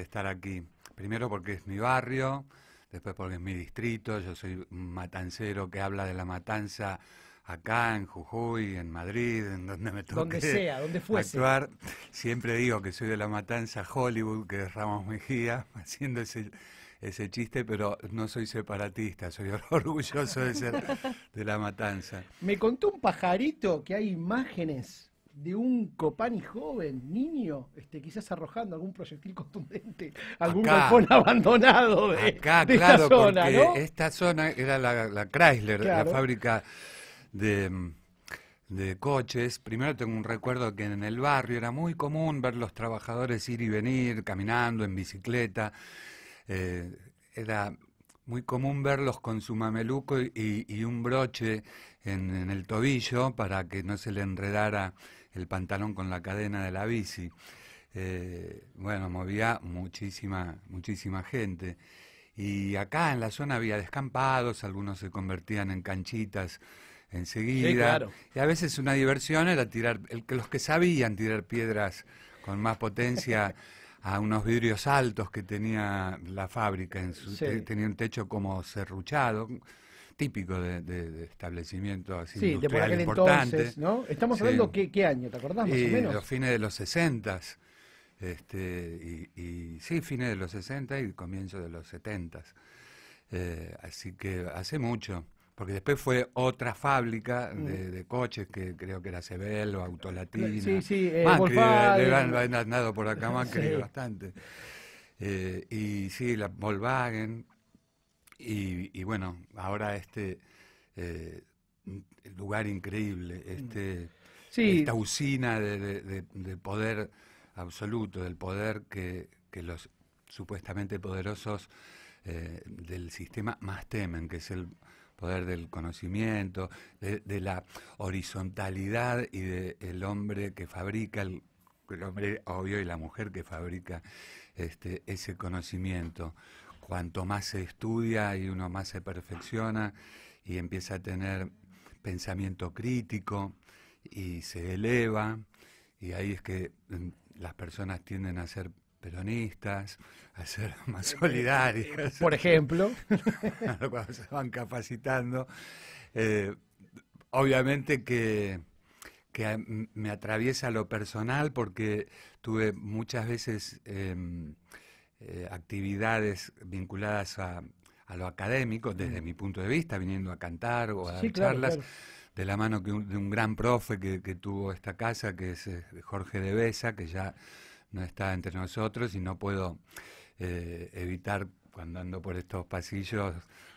estar aquí. Primero porque es mi barrio, después porque es mi distrito, yo soy matancero que habla de la matanza acá en Jujuy, en Madrid, en donde me toque donde sea, donde fuese. actuar. Siempre digo que soy de la matanza Hollywood, que es Ramos Mejía, haciendo ese, ese chiste, pero no soy separatista, soy orgulloso de ser de la matanza. Me contó un pajarito que hay imágenes de un Copani joven, niño, este, quizás arrojando algún proyectil contundente, algún acá, abandonado de, esta zona, Esta zona era la, Chrysler, la fábrica de, mm, de coches. Primero tengo un recuerdo que en el barrio era muy común ver los trabajadores ir y venir, caminando, en bicicleta. Eh, era muy común verlos con su mameluco y, un broche en, el tobillo para que no se le enredara el pantalón con la cadena de la bici. Eh, bueno, movía muchísima, muchísima gente. Y acá en la zona había descampados, algunos se convertían en canchitas enseguida. Y a veces una diversión era tirar, el, los que sabían tirar piedras con más potencia a unos vidrios altos que tenía la fábrica, en tenía un techo como serruchado, típico de, de, de establecimientos así sí, de por ¿no? Estamos hablando qué, qué año, ¿te acordás más o menos? Los fines de los 60 este, y, y, sí, fines de los 60 y comienzos de los 70. Eh, así que hace mucho, porque después fue otra fábrica de, mm. coches que creo que era Sebel o Autolatina. Sí, sí, eh, Macri, Volkswagen. Le, han, andado por acá más que bastante. Eh, y sí, la Volkswagen, y, bueno, ahora este eh, lugar increíble, este, esta usina de, poder absoluto, del poder que, los supuestamente poderosos eh, del sistema más temen, que es el poder del conocimiento, de, la horizontalidad y del hombre que fabrica, el, el, hombre obvio y la mujer que fabrica este, ese conocimiento cuanto más se estudia y uno más se perfecciona y empieza a tener pensamiento crítico y se eleva, y ahí es que mm, las personas tienden a ser peronistas, a ser más solidarias. Por ejemplo. Cuando se van capacitando. Eh, obviamente que, eh, me atraviesa lo personal porque tuve muchas veces em, eh, actividades vinculadas a, lo académico, desde mi punto de vista, viniendo a cantar o a dar charlas, de la mano de un gran profe que, tuvo esta casa, que es eh, Jorge de Besa, que ya no está entre nosotros y no puedo eh, evitar cuando ando por estos pasillos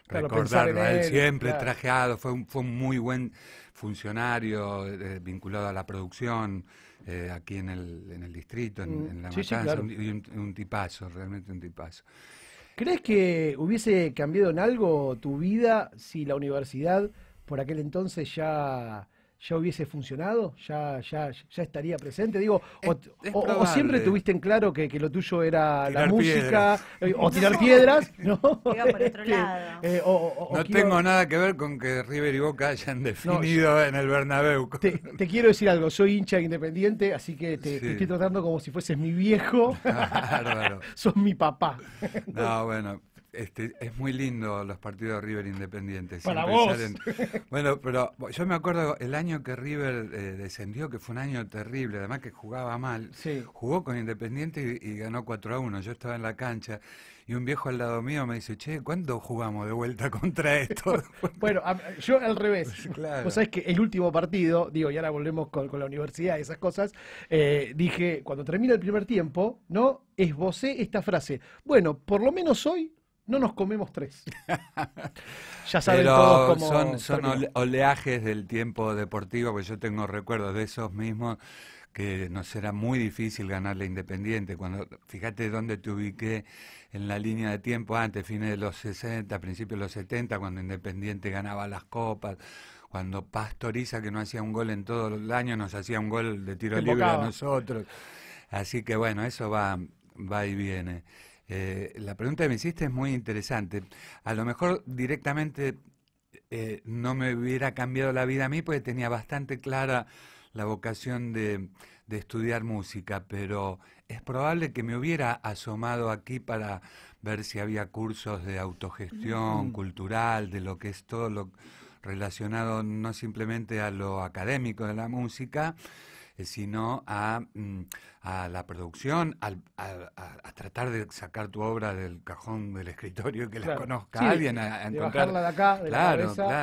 recordarlo a él, siempre trajeado, fue fue un muy buen funcionario eh, vinculado a la producción eh, aquí en el, en el distrito, en, mm, La sí, un, tipazo, realmente un tipazo. ¿Crees que hubiese cambiado en algo tu vida si la universidad por aquel entonces ya ya hubiese funcionado? ¿Ya, ya, ya estaría presente? Digo, o, siempre tuviste en claro que, lo tuyo era la música eh, o tirar piedras, ¿no? no tengo nada que ver con que River y Boca hayan definido en el Bernabéu. Te, quiero decir algo, soy hincha independiente, así que te, estoy tratando como si fueses mi viejo. Sos mi papá. no, bueno, este, es muy lindo los partidos de River Independiente. Para vos. bueno, pero yo me acuerdo el año que River eh, descendió, que fue un año terrible, además que jugaba mal. Jugó con Independiente y, ganó 4 a 1. Yo estaba en la cancha y un viejo al lado mío me dice, che, ¿cuándo jugamos de vuelta contra esto? bueno, yo al revés. Pues, Vos sabés que el último partido, digo, y ahora volvemos con, la universidad y esas cosas, eh, dije, cuando termina el primer tiempo, ¿no? Esbocé esta frase. Bueno, por lo menos hoy no nos comemos tres. ya saben todos Son, oleajes del tiempo deportivo, porque yo tengo recuerdos de esos mismos que nos era muy difícil ganarle Independiente. Cuando, fíjate dónde te ubiqué en la línea de tiempo antes, fines de los 60, principios de los 70, cuando Independiente ganaba las copas, cuando Pastoriza, que no hacía un gol en todo el año, nos hacía un gol de tiro libre a nosotros. Así que bueno, eso va, va y viene. Eh, la pregunta que me hiciste es muy interesante. A lo mejor directamente eh, no me hubiera cambiado la vida a mí porque tenía bastante clara la vocación de, estudiar música, pero es probable que me hubiera asomado aquí para ver si había cursos de autogestión mm. cultural, de lo que es todo lo relacionado no simplemente a lo académico de la música, eh, sino a, mm, a la producción, a, tratar de sacar tu obra del cajón del escritorio y que la conozca alguien, a, encontrarla de acá, de la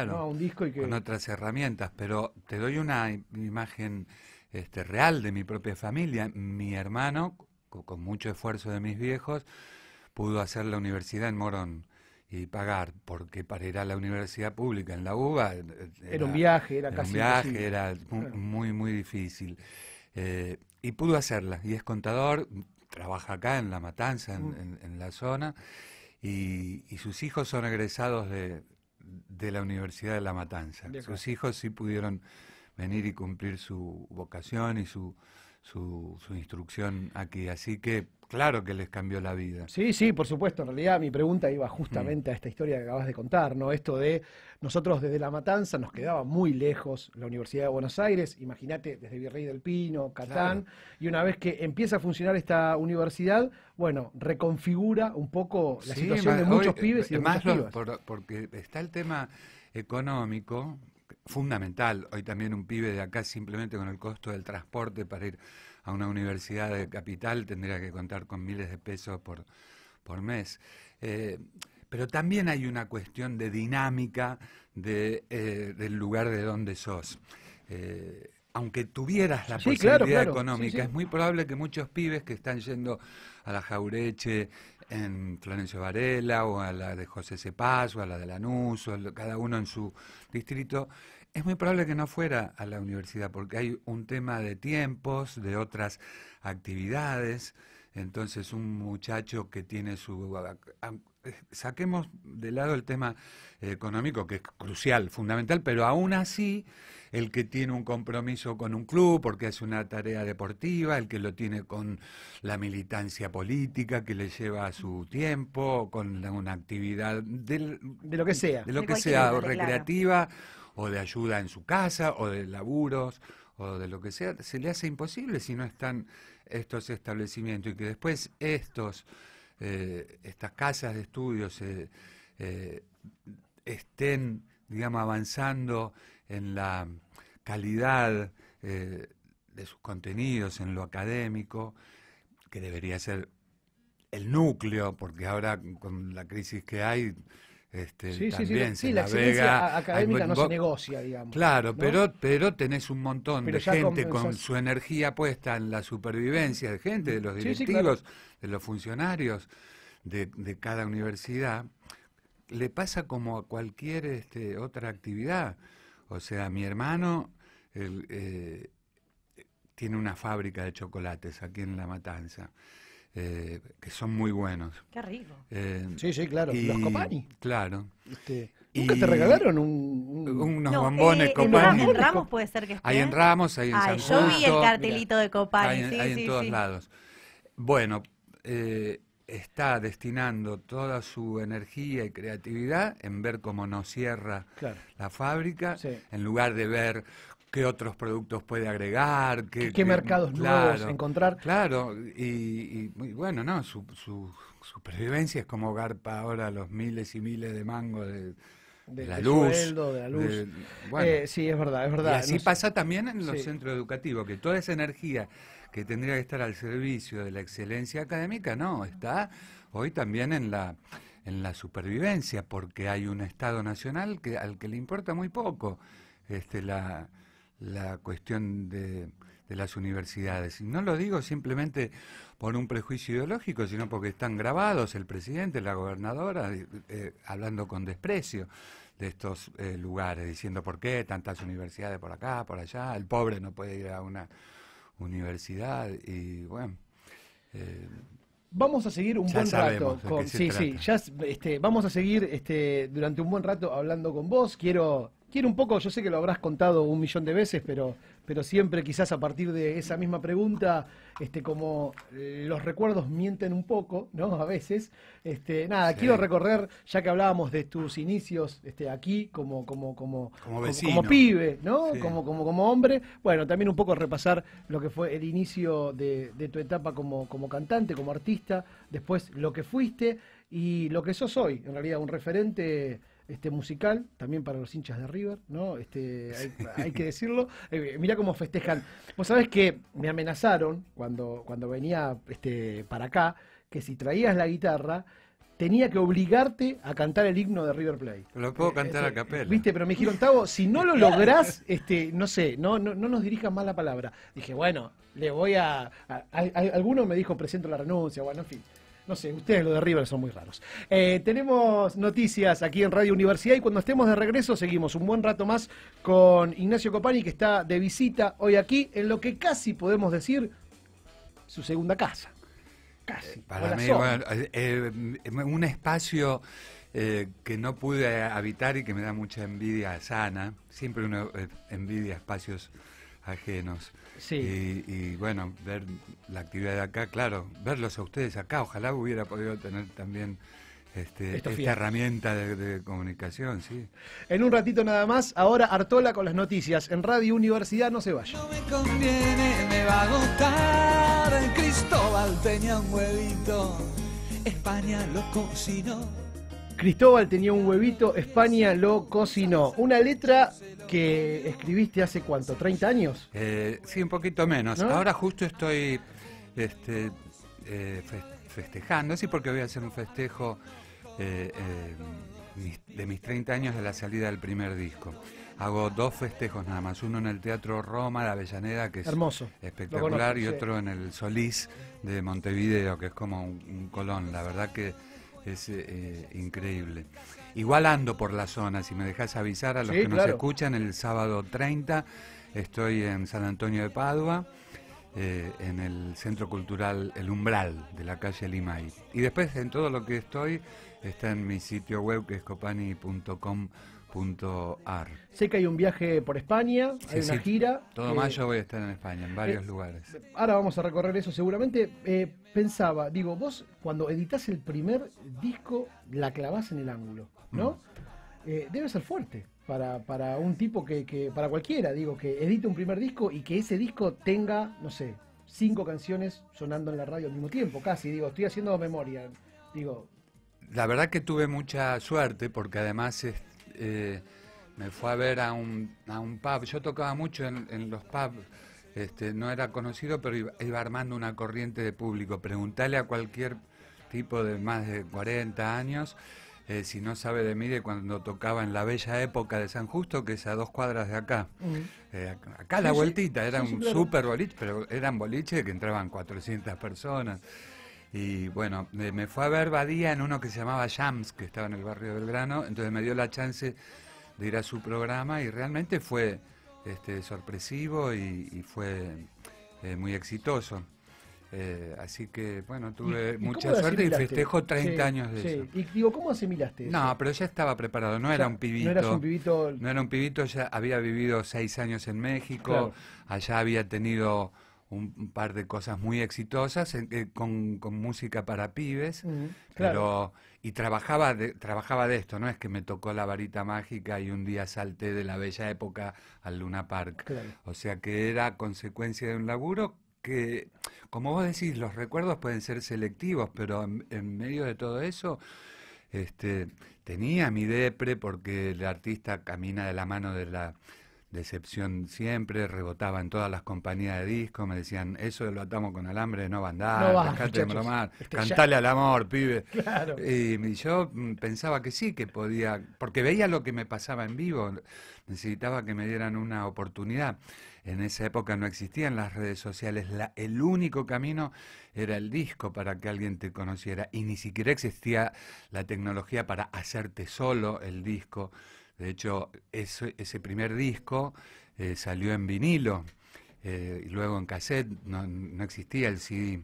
a un disco y que... con otras herramientas. Pero te doy una imagen este, real de mi propia familia. Mi hermano, con mucho esfuerzo de mis viejos, pudo hacer la universidad en Morón y pagar porque para ir a la universidad pública en la UBA eh, eh, era, un viaje, era, un viaje, era muy, muy, difícil. Eh, y pudo hacerla, y es contador, trabaja acá en La Matanza, en, mm. la zona, y, sus hijos son egresados de, de la Universidad de La Matanza. sus hijos sí pudieron venir y cumplir su vocación y su, su, instrucción aquí. Así que Claro que les cambió la vida. Sí, sí, por supuesto. En realidad mi pregunta iba justamente a esta historia que acabas de contar, ¿no? Esto de nosotros desde La Matanza nos quedaba muy lejos la Universidad de Buenos Aires, imagínate, desde Virrey del Pino, Catán, y una vez que empieza a funcionar esta universidad, bueno, reconfigura un poco la situación de muchos pibes y de más muchas porque está el tema económico, fundamental. Hoy también un pibe de acá simplemente con el costo del transporte para ir a una universidad de capital tendría que contar con miles de pesos por, mes. Eh, pero también hay una cuestión de dinámica de, eh, del lugar de donde sos. Eh, aunque tuvieras la posibilidad económica, es muy probable que muchos pibes que están yendo a la Jaureche en Florencio Varela o a la de José Cepaz o a la de Lanús, o cada uno en su distrito, es muy probable que no fuera a la universidad porque hay un tema de tiempos, de otras actividades. Entonces un muchacho que tiene su eh, saquemos de lado el tema eh, económico, que es crucial, fundamental, pero aún así, el que tiene un compromiso con un club porque hace una tarea deportiva, el que lo tiene con la militancia política que le lleva su tiempo, con una actividad de lo que sea, de lo que sea, o recreativa, o de ayuda en su casa, o de laburos, o de lo que sea, se le hace imposible si no están estos establecimientos y que después estos eh, estas casas de estudios eh, eh, estén, digamos, avanzando en la calidad de sus contenidos, en lo académico, que debería ser el núcleo, porque ahora con la crisis que hay, este, sí, la académica no se negocia, digamos. Claro, pero, pero tenés un montón de gente con su energía puesta en la supervivencia de gente, de los directivos, de los funcionarios de, cada universidad. Le pasa como a cualquier este, otra actividad. O sea, mi hermano eh, tiene una fábrica de chocolates aquí en La Matanza. Eh, que son muy buenos. Qué rico. Eh, sí, sí, claro. Y, los Copani. Claro. Este, ¿Nunca te regalaron unos eh, bombones eh, Copani? En Ramos puede ser que esté. Hay en Ramos, ah, hay en Ay, San Yo vi el cartelito de Copani. Hay, sí, hay en todos lados. Bueno, está destinando toda su energía y creatividad en ver cómo nos cierra la fábrica, en lugar de ver qué otros productos puede agregar, qué, ¿Qué, mercados nuevos encontrar. Claro, y, bueno, no, su, supervivencia es como garpa ahora los miles y miles de mangos de, este la, luz, de la luz. Eh, sí, es verdad, es verdad. Y así pasa también en los centros educativos, que toda esa energía que tendría que estar al servicio de la excelencia académica, no, está hoy también en la en la supervivencia, porque hay un Estado nacional que, al que le importa muy poco este, la, la cuestión de, las universidades. Y no lo digo simplemente por un prejuicio ideológico, sino porque están grabados el presidente, la gobernadora, eh, hablando con desprecio de estos eh, lugares, diciendo por qué tantas universidades por acá, por allá, el pobre no puede ir a una universidad y bueno. Eh, vamos a seguir un buen rato. sí, sí, este, vamos a seguir este, durante un buen rato hablando con vos. Quiero Quiero un poco, yo sé que lo habrás contado un millón de veces, pero, pero siempre quizás a partir de esa misma pregunta, este, como eh, los recuerdos mienten un poco, ¿no? A veces. Este, nada, quiero recorrer, ya que hablábamos de tus inicios este, aquí, como, como, como, como, como, pibe, ¿no? Como, como, como hombre. Bueno, también un poco repasar lo que fue el inicio de, tu etapa como, como cantante, como artista, después lo que fuiste y lo que sos hoy, en realidad, un referente este musical, también para los hinchas de River, ¿no? Este, hay, que decirlo. Eh, mira cómo festejan. Vos sabés que me amenazaron cuando, cuando venía este, para acá, que si traías la guitarra, tenía que obligarte a cantar el himno de River Plate. Lo puedo eh, cantar a eh, capel Viste, pero me dijeron, Tavo, si no lo lográs, este, no sé, no, no, no nos dirijas más la palabra. Dije, bueno, le voy a, a Alguno me dijo, presento la renuncia, bueno, en fin. No sé, ustedes lo de River son muy raros. Eh, tenemos noticias aquí en Radio Universidad y cuando estemos de regreso seguimos un buen rato más con Ignacio Copani que está de visita hoy aquí en lo que casi podemos decir su segunda casa. Casi. Para mí, bueno, eh, eh, un espacio que no pude habitar y que me da mucha envidia sana. Siempre uno envidia espacios ajenos. Y, bueno, ver la actividad de acá, claro, verlos a ustedes acá, ojalá hubiera podido tener también este, esta herramienta de, comunicación, sí. En un ratito nada más, ahora Artola con las noticias en Radio Universidad, no se vaya. No me conviene, me va a Cristóbal tenía un huevito, España lo cocinó. Cristóbal tenía un huevito, España lo cocinó. Una letra que escribiste hace cuánto, ¿30 años? Eh, sí, un poquito menos. Ahora justo estoy este, eh, festejando, sí, porque voy a hacer un festejo eh, de mis 30 años de la salida del primer disco. Hago dos festejos nada más, uno en el Teatro Roma la Avellaneda, que es espectacular, y otro en el Solís de Montevideo, que es como un colón. La verdad que es eh, increíble. Igual ando por la zona, si me dejas avisar a los que nos escuchan, el sábado 30 estoy en San Antonio de Padua, eh, en el Centro Cultural El Umbral de la calle Limay. Y después en todo lo que estoy está en mi sitio web que es copani.com.ar. Sé que hay un viaje por España, hay una gira. Todo mayo eh, voy a estar en España, en varios lugares. Ahora vamos a recorrer eso seguramente pensaba, digo, vos cuando editas el primer disco la clavas en el ángulo, ¿no? Mm. Eh, debe ser fuerte para, un tipo que, para cualquiera, digo, que edite un primer disco y que ese disco tenga, no sé, cinco canciones sonando en la radio al mismo tiempo, casi, digo, estoy haciendo memoria, digo. La verdad que tuve mucha suerte porque además eh, me fue a ver a un, pub, yo tocaba mucho en los pubs este, no era conocido, pero iba, armando una corriente de público. Preguntale a cualquier tipo de más de 40 años eh, si no sabe de mí, de cuando tocaba en la bella época de San Justo, que es a dos cuadras de acá. Mm. Eh, acá a la vueltita, era un súper super boliche, pero eran boliches que entraban 400 personas. Y bueno, me fue a ver Badía en uno que se llamaba Jams, que estaba en el barrio del Grano. entonces me dio la chance de ir a su programa y realmente fue este, sorpresivo y, fue eh, muy exitoso. Eh, así que, bueno, tuve mucha suerte y festejo 30 años de eso. Y digo, ¿cómo asimilaste No, pero ya estaba preparado, no era un pibito. No era un pibito. No era un pibito, ya había vivido 6 años en México, allá había tenido un par de cosas muy exitosas eh, con, música para pibes, pero y trabajaba de, trabajaba de esto, no es que me tocó la varita mágica y un día salté de la bella época al Luna Park. O sea que era consecuencia de un laburo que, como vos decís, los recuerdos pueden ser selectivos, pero en, medio de todo eso, este, tenía mi depre porque el artista camina de la mano de la decepción siempre, rebotaba en todas las compañías de disco, me decían, eso lo atamos con alambre, no va a andar, no este, cantale al amor, pibe. Y, yo mm, pensaba que sí, que podía, porque veía lo que me pasaba en vivo, necesitaba que me dieran una oportunidad. En esa época no existían las redes sociales, el único camino era el disco para que alguien te conociera y ni siquiera existía la tecnología para hacerte solo el disco de hecho, ese, primer disco eh, salió en vinilo eh, y luego en cassette, no, existía el CD.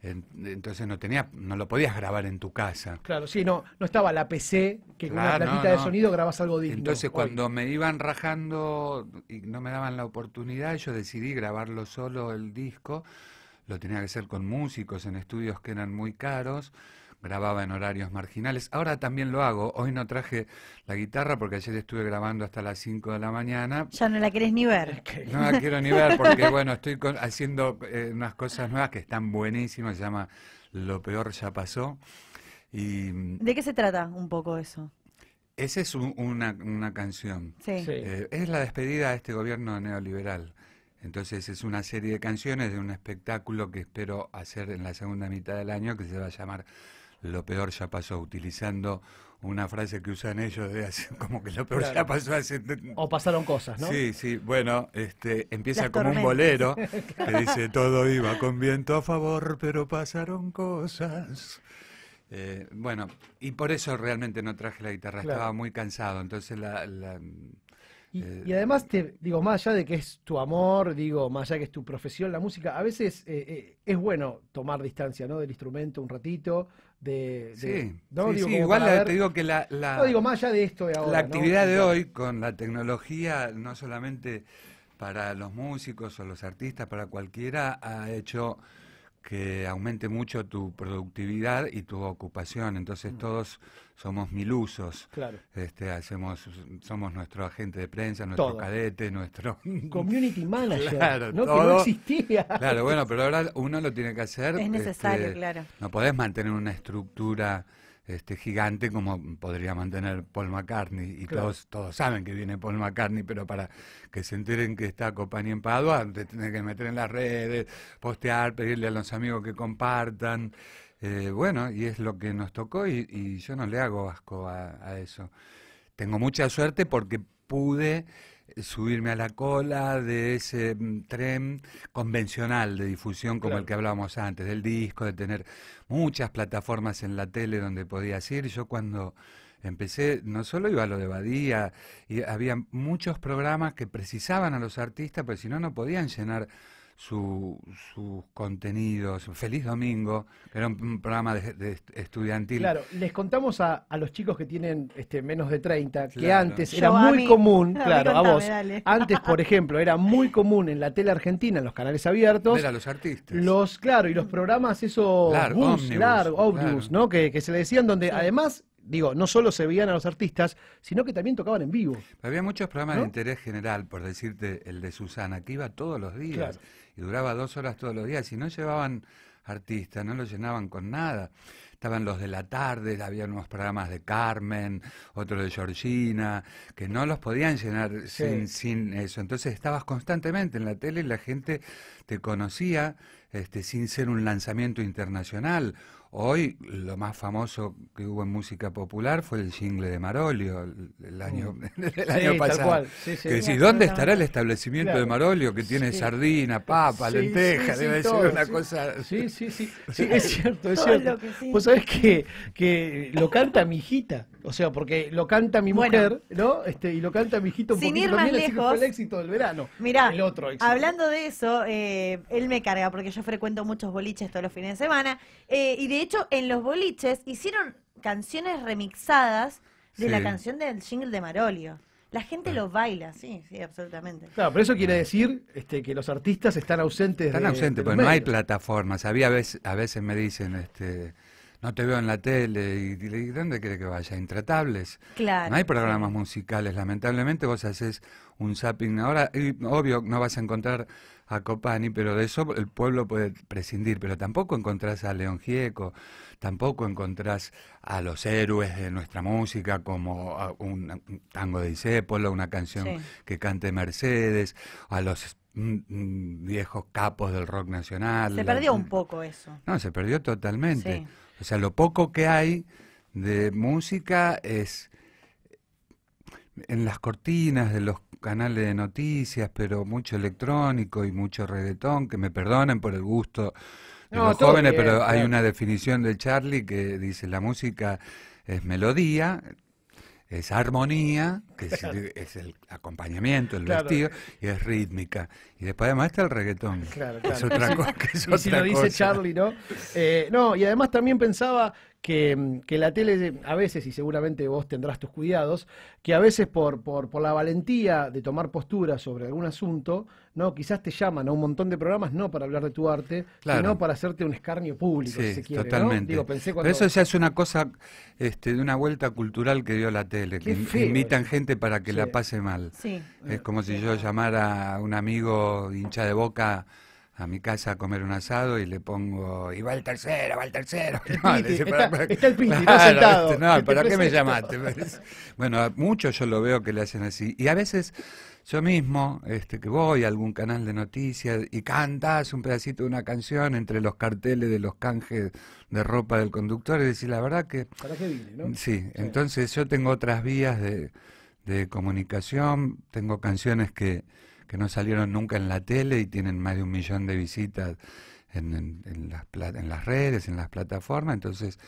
Entonces no no lo podías grabar en tu casa. Claro, sí, no, no estaba la PC que con una platita de sonido grabas algo digno. Entonces cuando me iban rajando y no me daban la oportunidad, yo decidí grabarlo solo el disco. Lo tenía que hacer con músicos en estudios que eran muy caros grababa en horarios marginales. Ahora también lo hago. Hoy no traje la guitarra porque ayer estuve grabando hasta las 5 de la mañana. Ya no la querés ni ver. No la quiero ni ver porque, bueno, estoy haciendo eh, unas cosas nuevas que están buenísimas. Se llama Lo Peor Ya Pasó. Mm, ¿De qué se trata un poco eso? Esa es una, canción. Sí. Eh, es la despedida de este gobierno neoliberal. Entonces es una serie de canciones de un espectáculo que espero hacer en la segunda mitad del año que se va a llamar lo peor ya pasó, utilizando una frase que usan ellos de como que lo peor ya pasó hace... O pasaron cosas, ¿no? Sí, sí, bueno, este, empieza con como un bolero que dice todo iba con viento a favor, pero pasaron cosas. Eh, bueno, y por eso realmente no traje la guitarra, estaba muy cansado, entonces eh, y, además, te, digo, más allá de que es tu amor, digo, más allá que es tu profesión, la música, a veces eh, es bueno tomar distancia, ¿no? Del instrumento un ratito, de... sí, igual te digo que la... esto La actividad de hoy con la tecnología, no solamente para los músicos o los artistas, para cualquiera, ha hecho que aumente mucho tu productividad y tu ocupación. Entonces mm. todos somos milusos. Claro. Este, hacemos, somos nuestro agente de prensa, nuestro cadete, nuestro. Community manager. ¿no? Que no existía. Claro, bueno, pero ahora uno lo tiene que hacer. Es necesario, este, claro. No podés mantener una estructura. Este, gigante como podría mantener Paul McCartney. Y todos, todos saben que viene Paul McCartney, pero para que se enteren que está Copani en Padua, te tenés que meter en las redes, postear, pedirle a los amigos que compartan. Eh, bueno, y es lo que nos tocó y, yo no le hago asco a, eso. Tengo mucha suerte porque pude subirme a la cola de ese mm, tren convencional de difusión como el que hablábamos antes, del disco, de tener muchas plataformas en la tele donde podías ir. Yo cuando empecé, no solo iba a lo de Badía, y había muchos programas que precisaban a los artistas, porque si no, no podían llenar su, sus contenidos. Feliz Domingo, era un, programa de, estudiantil. Claro, les contamos a, los chicos que tienen este, menos de 30 que antes era muy común, claro, a vos. Antes, por ejemplo, era muy común en la tele argentina, en los canales abiertos. los artistas. Los, claro, y los programas, esos largo, ¿no? Que, que se le decían, donde además digo, no solo se veían a los artistas, sino que también tocaban en vivo. Había muchos programas de interés general, por decirte el de Susana, que iba todos los días duraba dos horas todos los días y no llevaban artistas, no lo llenaban con nada. Estaban los de la tarde, había unos programas de Carmen, otro de Georgina, que no los podían llenar sin, sin, eso. Entonces estabas constantemente en la tele y la gente te conocía este, sin ser un lanzamiento internacional Hoy lo más famoso que hubo en música popular fue el jingle de Marolio el, año, pasado. ¿dónde estará el establecimiento de Marolio que tiene sardina, papa, lenteja? Debe ser una cosa. Sí, sí, sí. es cierto, es cierto. Vos sabés que, que lo canta mi hijita. O sea, porque lo canta mi mujer, ¿no? Este, y lo canta mi hijito un sin ir más lejos, el éxito del verano. Mirá, hablando de eso, eh, él me carga porque yo frecuento muchos boliches todos los fines de semana. Eh, y de hecho, en los boliches hicieron canciones remixadas de la canción del jingle de Marolio. La gente lo baila, sí, sí, absolutamente. Claro, pero eso quiere decir este, que los artistas están ausentes. Están ausentes, porque no hay plataformas. Había a veces, a veces me dicen, este, no te veo en la tele, y, ¿dónde quiere que vaya? Intratables. No hay programas musicales, lamentablemente vos haces un zapping ahora, y obvio no vas a encontrar a Copani, pero de eso el pueblo puede prescindir, pero tampoco encontrás a León Gieco, tampoco encontrás a los héroes de nuestra música como un, tango de Isépolo, una canción que cante Mercedes, a los mm, mm, viejos capos del rock nacional. Se perdió mm, un poco eso. No, se perdió totalmente. O sea, lo poco que hay de música es en las cortinas de los canales de noticias, pero mucho electrónico y mucho reggaetón, que me perdonen por el gusto de los jóvenes, pero hay una definición de Charlie que dice la música es melodía, es armonía, que es, el acompañamiento, el vestido, y es rítmica. Y después además está el reggaetón. Claro, claro. Es otra, cosa. y si lo dice Charlie, ¿no? Eh, no, y además también pensaba que, la tele a veces, y seguramente vos tendrás tus cuidados, que a veces por, por, por la valentía de tomar postura sobre algún asunto, no, quizás te llaman a un montón de programas no para hablar de tu arte, sino para hacerte un escarnio público, se quiere. Totalmente. pensé cuando... Pero eso ya es una cosa este, de una vuelta cultural que dio la tele, que invitan gente para que la pase mal. Es como si yo llamara a un amigo hincha de boca a mi casa a comer un asado y le pongo, y va el tercero, va el tercero. no, para, qué me llamaste? bueno, a muchos yo lo veo que le hacen así. Y a veces yo mismo, este, que voy a algún canal de noticias y cantas un pedacito de una canción entre los carteles de los canjes de ropa del conductor y decir, la verdad que... ¿Para qué vine, no? Sí, sí, entonces yo tengo otras vías de, de comunicación, tengo canciones que que no salieron nunca en la tele y tienen más de un millón de visitas en, las, redes, en las plataformas. Entonces,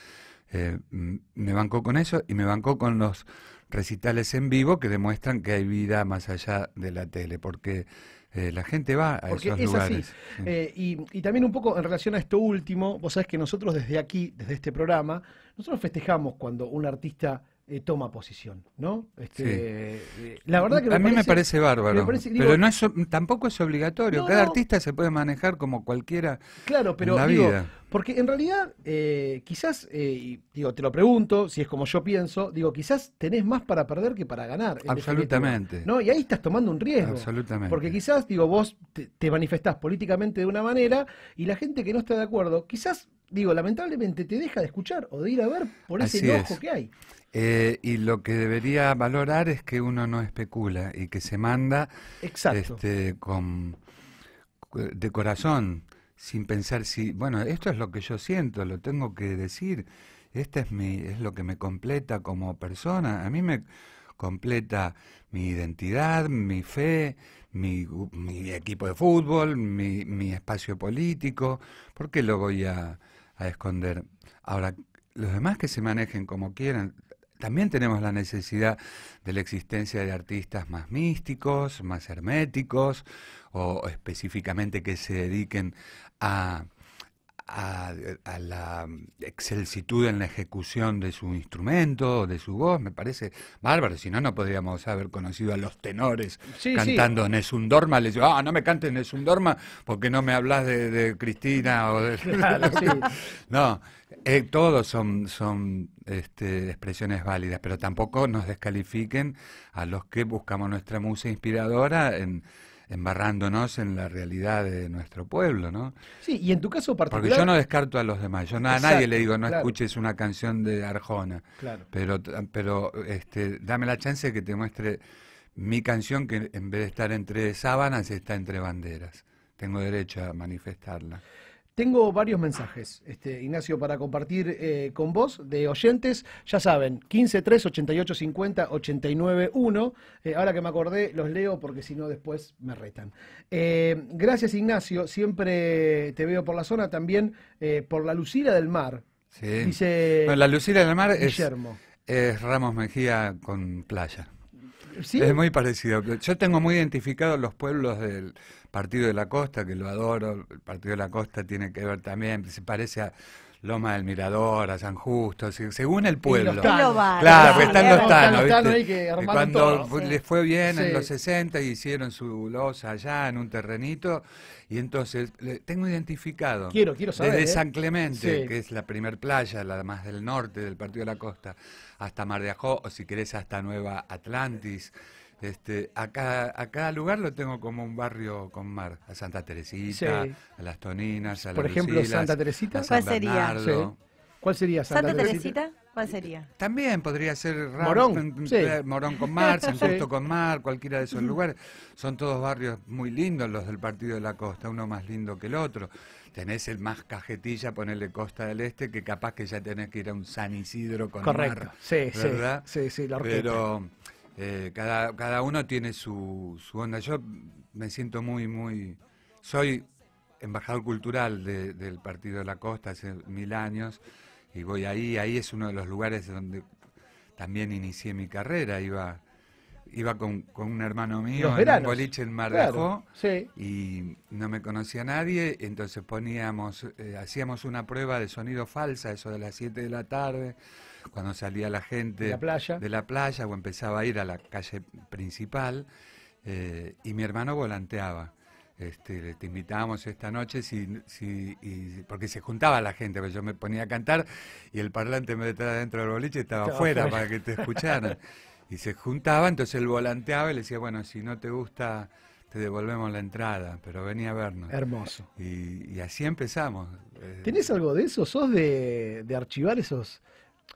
eh, me bancó con eso y me bancó con los recitales en vivo que demuestran que hay vida más allá de la tele, porque eh, la gente va a esos lugares. Eh, y, y, también un poco en relación a esto último, vos sabés que nosotros desde aquí, desde este programa, nosotros festejamos cuando un artista eh, toma posición, ¿no? Este, la verdad que a mí me parece bárbaro, pero no es, tampoco es obligatorio. Cada artista se puede manejar como cualquiera. Claro, pero la vida. porque en realidad eh, quizás, eh, digo, te lo pregunto, si es como yo pienso, digo, quizás tenés más para perder que para ganar. Absolutamente. ¿no? Y ahí estás tomando un riesgo. Absolutamente. Porque quizás, digo, vos te manifestás políticamente de una manera y la gente que no está de acuerdo, quizás digo, lamentablemente te deja de escuchar o de ir a ver por ese Así enojo que hay. Eh, y lo que debería valorar es que uno no especula y que se manda Este, con, de corazón, sin pensar si, bueno, esto es lo que yo siento, lo tengo que decir, esto es, mi, es lo que me completa como persona, a mí me completa mi identidad, mi fe, mi, equipo de fútbol, mi, mi espacio político, ¿por qué lo voy a a esconder. Ahora, los demás que se manejen como quieran, también tenemos la necesidad de la existencia de artistas más místicos, más herméticos, o específicamente que se dediquen a a, la excelsitud en la ejecución de su instrumento, de su voz, me parece bárbaro. Si no, no podríamos haber conocido a los tenores cantando en Nesundorma. Les digo, ah, no me cantes Nesundorma porque no me hablas de, Cristina o de. No, eh, todos son, este, expresiones válidas, pero tampoco nos descalifiquen a los que buscamos nuestra música inspiradora en embarrándonos en la realidad de nuestro pueblo, ¿no? Sí, y en tu caso particular... Porque yo no descarto a los demás, yo nada, a nadie le digo no escuches una canción de Arjona, claro. pero, pero este, dame la chance de que te muestre mi canción que en vez de estar entre sábanas está entre banderas. Tengo derecho a manifestarla. Tengo varios mensajes, este, Ignacio, para compartir eh, con vos de oyentes. Ya saben, 15 3 88 50 89 1. ahora que me acordé, los leo porque si no, después me retan. Eh, gracias, Ignacio. Siempre te veo por la zona, también eh, por la Lucila del Mar. Dice. la Lucila del Mar Guillermo. Es Ramos Mejía con playa. Es muy parecido. Yo tengo muy identificado los pueblos del Partido de la Costa, que lo adoro. El Partido de la Costa tiene que ver también, se parece a Loma del Mirador, a San Justo, según el pueblo. Pues claro, pues están los tanos, cuando les fue bien en los 60 hicieron su losa allá en un terrenito y entonces tengo identificado. Quiero, quiero saber. Desde ¿eh? San Clemente, que es la primer playa, la más del norte del Partido de la Costa, hasta Mar de Ajó, o si querés hasta Nueva Atlantis. Este, a, cada, a cada lugar lo tengo como un barrio con mar. A Santa Teresita, a Las Toninas, a Por ejemplo, Santa Teresita. ¿Cuál sería? ¿Cuál sería Santa, Teresita? ¿Cuál sería? También podría ser Morón, eh, Morón con Mar, San Justo con Mar, cualquiera de esos lugares. Son todos barrios muy lindos los del Partido de la Costa, uno más lindo que el otro. Tenés el más cajetilla, ponerle Costa del Este, que capaz que ya tenés que ir a un San Isidro con Mar. Correcto, sí, ¿verdad? sí, sí, la orquesta. Eh, cada, cada uno tiene su, onda. Yo me siento muy, muy... Soy embajador cultural del Partido de la Costa hace mil años y voy ahí. Ahí es uno de los lugares donde también inicié mi carrera. Iba iba con, con un hermano mío en un boliche en Mar y no me conocía nadie, entonces poníamos, eh, hacíamos una prueba de sonido falsa, eso de las 7 de la tarde, cuando salía la gente de la playa, o empezaba a ir a la calle principal, eh, y mi hermano volanteaba. Este, te invitábamos esta noche si, si, y, porque se juntaba la gente, pero pues yo me ponía a cantar y el parlante me detrás dentro del boliche estaba afuera para que te escucharan. Y se juntaba, entonces él volanteaba y le decía, bueno, si no te gusta, te devolvemos la entrada, pero venía a vernos. Hermoso. Y, así empezamos. Eh, ¿Tenés algo de eso? ¿Sos de, archivar esos,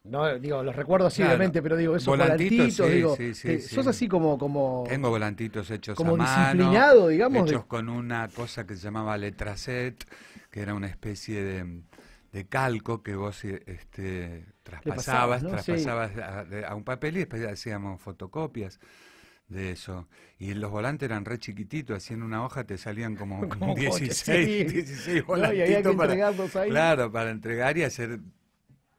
no, digo, los recuerdo así, obviamente, pero digo, esos volantitos, digo, sos así como, como... Tengo volantitos hechos como a mano, digamos. Hechos con una cosa que se llamaba set que era una especie de de calco que vos eh, este, traspasabas, traspasabas a, un papel y después hacíamos fotocopias de eso. Y los volantes eran re chiquititos, así en una hoja te salían como, 16, 16 volantitos. ahí. Claro, para entregar y hacer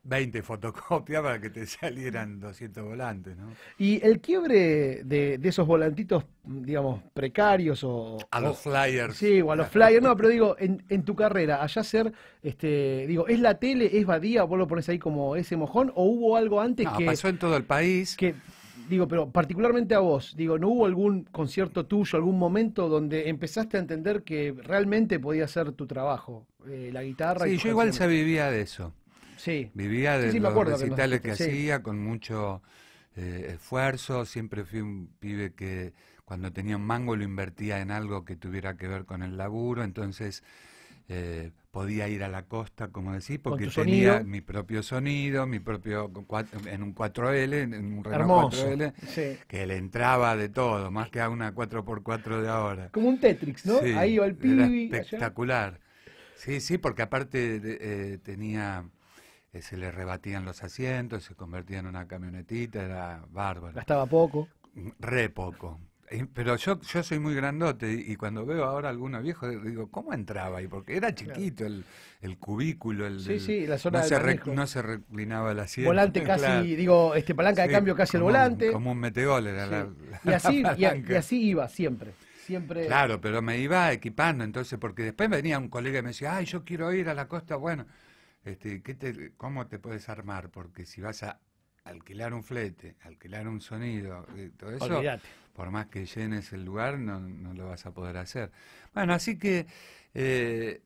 20 fotocopias para que te salieran 200 volantes, ¿no? Y el quiebre de, esos volantitos, digamos, precarios o... A los flyers. Sí, o a los flyers, no, pero digo, en, tu carrera, allá ser, este, digo, ¿es la tele, es Badía, vos lo pones ahí como ese mojón, o hubo algo antes que... pasó en todo el país. Que, digo, pero particularmente a vos, digo, ¿no hubo algún concierto tuyo, algún momento donde empezaste a entender que realmente podía ser tu trabajo, eh, la guitarra? Sí, y yo igual se vivía de eso. Sí. Vivía de los recitales que, hacía con mucho eh, esfuerzo. Siempre fui un pibe que cuando tenía un mango lo invertía en algo que tuviera que ver con el laburo. Entonces eh, podía ir a la costa, como decís, porque tenía mi propio sonido, mi propio en un 4L, en un Renault 4L, que le entraba de todo, más que a una 4x4 de ahora. Como un Tetrix, ¿no? Ahí iba el pibe. espectacular. Sí, sí, porque aparte eh, tenía eh, se le rebatían los asientos, se convertía en una camionetita, era bárbaro. Gastaba poco. Re poco. Pero yo, yo soy muy grandote y cuando veo ahora a algunos viejos digo, ¿cómo entraba ahí? Porque era chiquito el, cubículo, el, no, se reclinaba el asiento. Volante casi, digo, este palanca de cambio casi el volante. como un meteor era y así, así iba siempre. Siempre... Claro, pero me iba equipando, entonces, porque después venía un colega y me decía, ay, yo quiero ir a la costa, bueno. Este, ¿Cómo te puedes armar? Porque si vas a alquilar un flete, alquilar un sonido, eh, todo eso, por más que llenes el lugar, no, lo vas a poder hacer. Bueno, así que eh,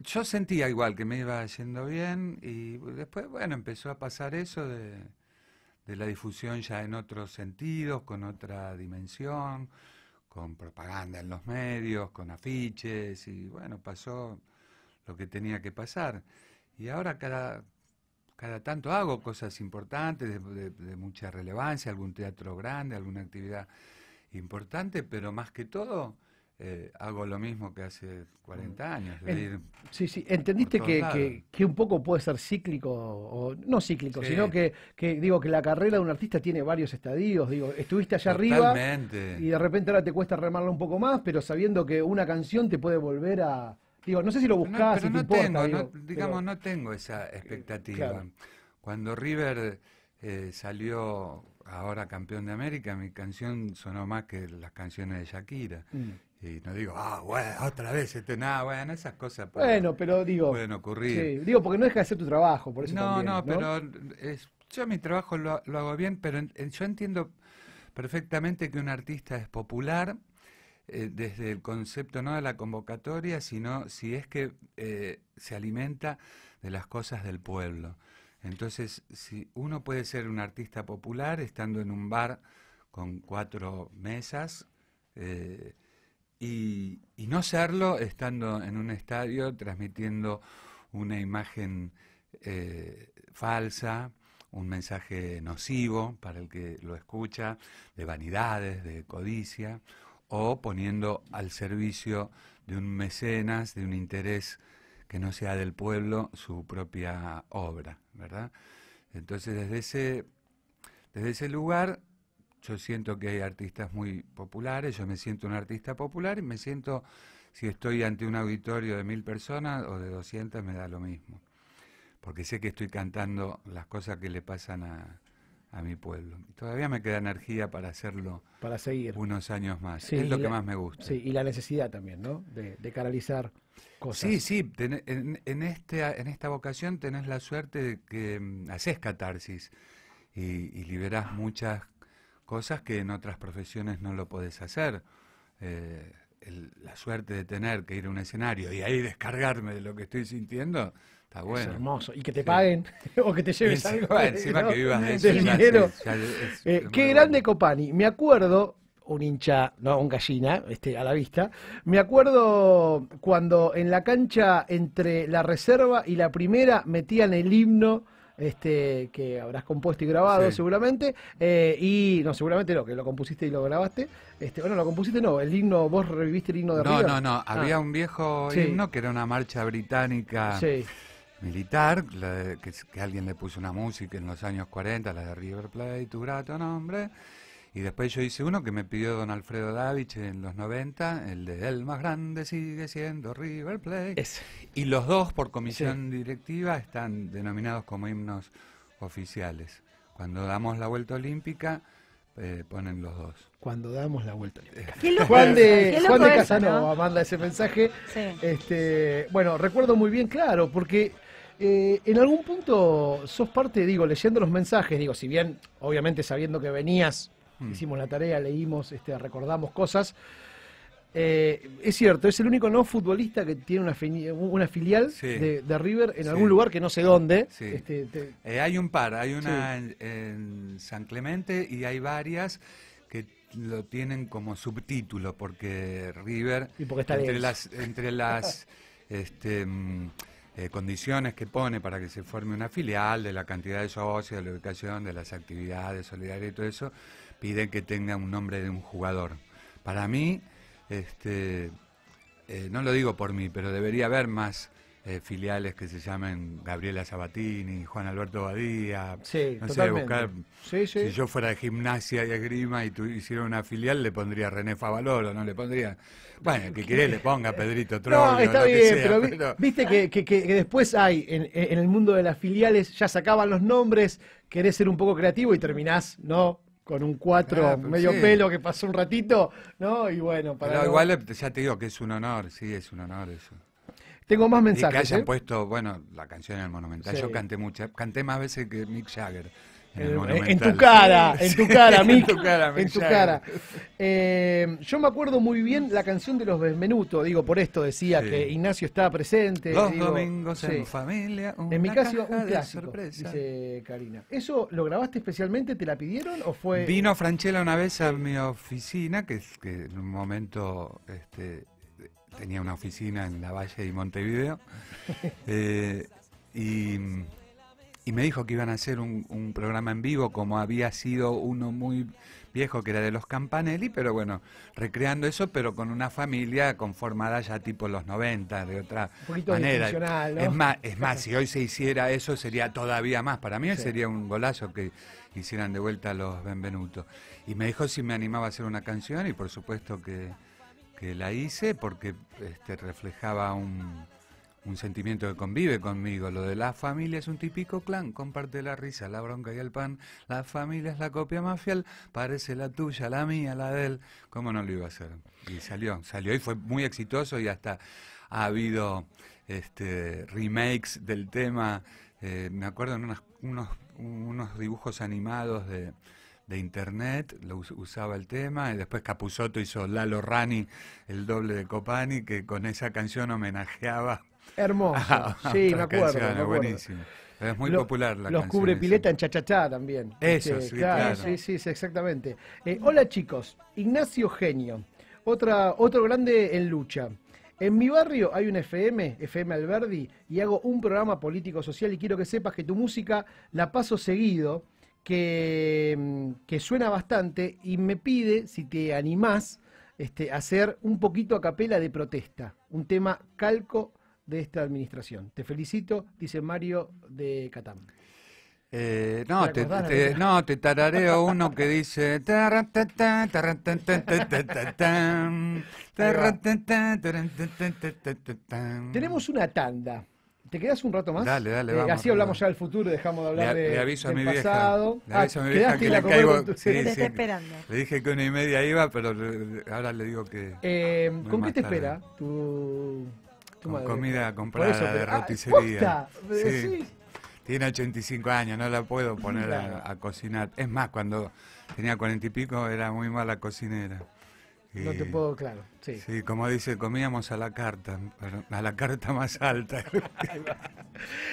yo sentía igual que me iba yendo bien y después, bueno, empezó a pasar eso de la difusión ya en otros sentidos, con otra dimensión, con propaganda en los medios, con afiches y bueno, pasó lo que tenía que pasar. Y ahora cada, tanto hago cosas importantes, de, mucha relevancia, algún teatro grande, alguna actividad importante, pero más que todo... Eh, hago lo mismo que hace 40 mm. años. sí, sí, entendiste que, un poco puede ser cíclico, o no cíclico, sino que, digo que la carrera de un artista tiene varios estadios. Digo, estuviste allá arriba y de repente ahora te cuesta remarlo un poco más, pero sabiendo que una canción te puede volver a, Digo, no sé si lo buscás, no tengo, digamos, no tengo esa eh, expectativa. Cuando River eh, salió ahora campeón de América, mi canción sonó más que las canciones de Shakira. Mm. Y no digo, ah, bueno, otra vez, este, nada, bueno, esas cosas pueden, bueno, pero digo, pueden ocurrir. digo, porque no deja de ser tu trabajo, por eso No, no, pero yo mi trabajo lo, hago bien, pero yo entiendo perfectamente que un artista es popular eh, desde el concepto no de la convocatoria, sino si es que eh, se alimenta de las cosas del pueblo. Entonces, si uno puede ser un artista popular estando en un bar con cuatro mesas eh, y, no serlo estando en un estadio transmitiendo una imagen falsa, un mensaje nocivo para el que lo escucha, de vanidades, de codicia, o poniendo al servicio de un mecenas, de un interés que no sea del pueblo, su propia obra, ¿verdad? Entonces, desde ese, desde ese lugar, yo siento que hay artistas muy populares, yo me siento un artista popular y me siento, si estoy ante un auditorio de mil personas o de doscientas, me da lo mismo, porque sé que estoy cantando las cosas que le pasan a, a mi pueblo. todavía me queda energía para hacerlo para seguir. unos años más. es lo que más me gusta. Sí, y la necesidad también, ¿no? De, canalizar cosas. Sí, sí, en, este, en esta vocación tenés la suerte de que mm, haces catarsis y, y, liberás muchas cosas que en otras profesiones no lo podés hacer. Eh, la suerte de tener que ir a un escenario y ahí descargarme de lo que estoy sintiendo Está bueno. Es hermoso. Y que te paguen o que te lleves algo. Encima que vivas de dinero. Eh, qué grande Copani. Me acuerdo un hincha, no, un gallina, este, a la vista. Me acuerdo cuando en la cancha entre la reserva y la primera metían el himno este, que habrás compuesto y grabado seguramente, eh, y no, seguramente no, que lo compusiste y lo grabaste, este, bueno, lo compusiste no, el himno, vos reviviste el himno de No, no, no, ah. había un viejo himno que era una marcha británica. Sí militar, que, alguien le puso una música en los años 40, la de River Plate, tu grato nombre. Y después yo hice uno que me pidió don Alfredo Davich en los 90, el de El más grande sigue siendo River Plate. Y los dos, por comisión directiva, están denominados como himnos oficiales. Cuando damos la vuelta olímpica, eh, ponen los dos. Cuando damos la vuelta olímpica. Juan de, de Casanova manda ese mensaje. Este, bueno, recuerdo muy bien, claro, porque eh, en algún punto sos parte, digo, leyendo los mensajes, digo, si bien obviamente sabiendo que venías, mm. hicimos la tarea, leímos, este, recordamos cosas, eh, es cierto, es el único no futbolista que tiene una, filial de, River en algún lugar que no sé dónde. Este, eh, hay un par, hay una en, San Clemente y hay varias que lo tienen como subtítulo porque River está entre, las, entre las este, mm, eh, condiciones que pone para que se forme una filial, de la cantidad de socios, de la ubicación, de las actividades solidarias y todo eso, piden que tenga un nombre de un jugador. Para mí, este, eh, no lo digo por mí, pero debería haber más eh, filiales que se llamen Gabriela Sabatini, Juan Alberto Badía. no sé, buscar. Si yo fuera de gimnasia y agrima y tú hiciera una filial, le pondría René Favaloro, no le pondría. Bueno, que quiere le ponga Pedrito Trollo, No, está bien, viste que, después hay, en, el mundo de las filiales, ya sacaban los nombres, querés ser un poco creativo y terminás, ¿no? con un cuatro ah, pues medio pelo que pasó un ratito, ¿no? Y bueno, para. igual eh, ya te digo que es un honor, sí, es un honor eso. Tengo más mensajes. que hayan ¿eh? puesto, bueno, la canción en el Monumental. Yo canté muchas, canté más veces que Mick Jagger. En, el eh, en, tu cara, en tu cara, Mick, en tu cara. En tu cara. Eh, yo me acuerdo muy bien la canción de los Benvenuto, digo, por esto decía que Ignacio estaba presente. Los domingos en familia, En mi caso, un clásico, dice Karina. ¿Eso lo grabaste especialmente? ¿Te la pidieron o fue...? Vino Franchella una vez a mi oficina, que, que en un momento este, tenía una oficina en la Valle de Montevideo, eh, y, me dijo que iban a hacer un, programa en vivo, como había sido uno muy viejo que era de los Campanelli, pero bueno, recreando eso, pero con una familia conformada ya tipo los 90, de otra manera. Es más, es más si hoy se hiciera eso sería todavía más. Para mí sería un golazo que hicieran de vuelta los Benvenuto. Y me dijo si me animaba a hacer una canción y por supuesto que que la hice porque este, reflejaba un, sentimiento que convive conmigo. Lo de la familia es un típico clan, comparte la risa, la bronca y el pan. La familia es la copia mafial parece la tuya, la mía, la de él. ¿Cómo no lo iba a hacer? Y salió, salió y fue muy exitoso y hasta ha habido este, remakes del tema. Eh, me acuerdo en unos, unos dibujos animados de de internet, lo usaba el tema, y después Capusotto hizo Lalo Rani, el doble de Copani, que con esa canción homenajeaba. Hermoso, sí, me acuerdo, Buenísimo. Es muy popular la Los cubre pileta en chachachá también. Eso, este, sí, Sí, sí, exactamente. Eh, hola chicos, Ignacio Genio, otra, otro grande en lucha. En mi barrio hay un FM, FM Alberdi, y hago un programa político social y quiero que sepas que tu música la paso seguido Mm, que, suena bastante y me pide, si te animás, este, hacer un poquito a capela de protesta, un tema calco de esta administración. Te felicito, dice Mario de Catam. Eh, no, te, no, te tarareo uno que dice. Tenemos una tanda ¿Te quedas un rato más? Dale, dale, eh, vamos, Así hablamos ya del futuro, dejamos de hablar de, aviso a mi pasado. Vieja, le aviso a mi ah, vieja que le caigo. te esperando. Le dije que una y media iba, pero ahora le digo que. Eh, ¿Con qué te espera tu, Comida comprada comprar ah, de roticería. sí. Tiene 85 años, no la puedo poner a, a cocinar. Es más, cuando tenía 40 y pico era muy mala cocinera. No te puedo, claro. Sí. como dice, comíamos a la carta, a la carta más alta.